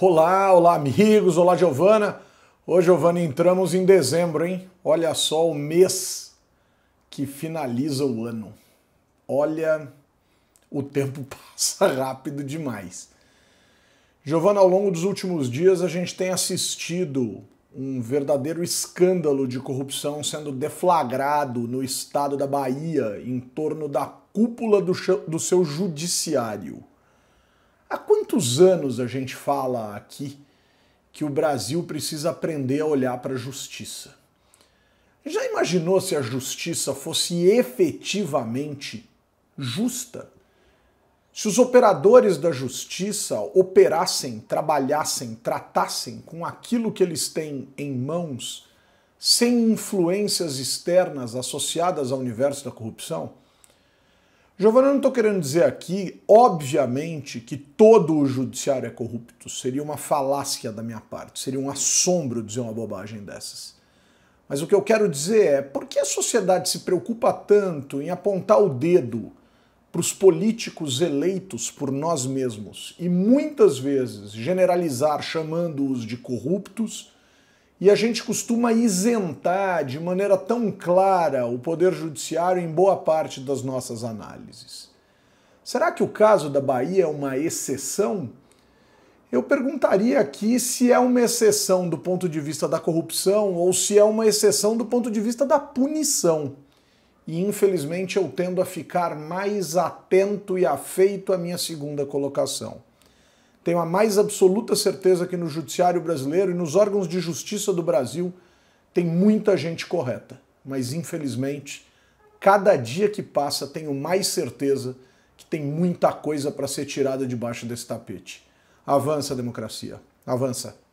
Olá, olá amigos, olá Giovana. Ô Giovana, entramos em dezembro, hein? Olha só o mês que finaliza o ano. Olha, o tempo passa rápido demais. Giovana, ao longo dos últimos dias a gente tem assistido um verdadeiro escândalo de corrupção sendo deflagrado no estado da Bahia em torno da cúpula do, do seu judiciário quantos anos a gente fala aqui que o Brasil precisa aprender a olhar para a justiça? Já imaginou se a justiça fosse efetivamente justa? Se os operadores da justiça operassem, trabalhassem, tratassem com aquilo que eles têm em mãos, sem influências externas associadas ao universo da corrupção? Giovanna, eu não estou querendo dizer aqui, obviamente, que todo o judiciário é corrupto. Seria uma falácia da minha parte, seria um assombro dizer uma bobagem dessas. Mas o que eu quero dizer é por que a sociedade se preocupa tanto em apontar o dedo para os políticos eleitos por nós mesmos e muitas vezes generalizar chamando-os de corruptos e a gente costuma isentar de maneira tão clara o Poder Judiciário em boa parte das nossas análises. Será que o caso da Bahia é uma exceção? Eu perguntaria aqui se é uma exceção do ponto de vista da corrupção ou se é uma exceção do ponto de vista da punição. E infelizmente eu tendo a ficar mais atento e afeito à minha segunda colocação. Tenho a mais absoluta certeza que no judiciário brasileiro e nos órgãos de justiça do Brasil tem muita gente correta, mas infelizmente, cada dia que passa, tenho mais certeza que tem muita coisa para ser tirada debaixo desse tapete. Avança, democracia. Avança.